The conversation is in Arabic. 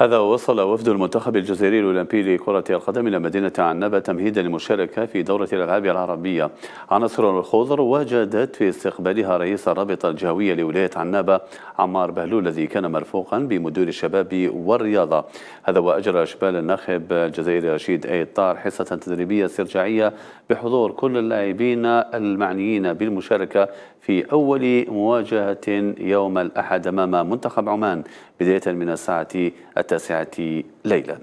هذا وصل وفد المنتخب الجزائري الأولمبي لكرة القدم إلى مدينة عنابة تمهيدا للمشاركة في دورة الألعاب العربية. عناصر الخضر وجدت في استقبالها رئيس الرابطة الجهوية لولاية عنابة عمار بهلول الذي كان مرفوقا بمدير الشباب والرياضة. هذا وأجرى شبال الناخب الجزائري رشيد أي طار حصة تدريبية استرجاعية بحضور كل اللاعبين المعنيين بالمشاركة في أول مواجهة يوم الأحد أمام منتخب عمان بداية من الساعة التاسعة ليلاً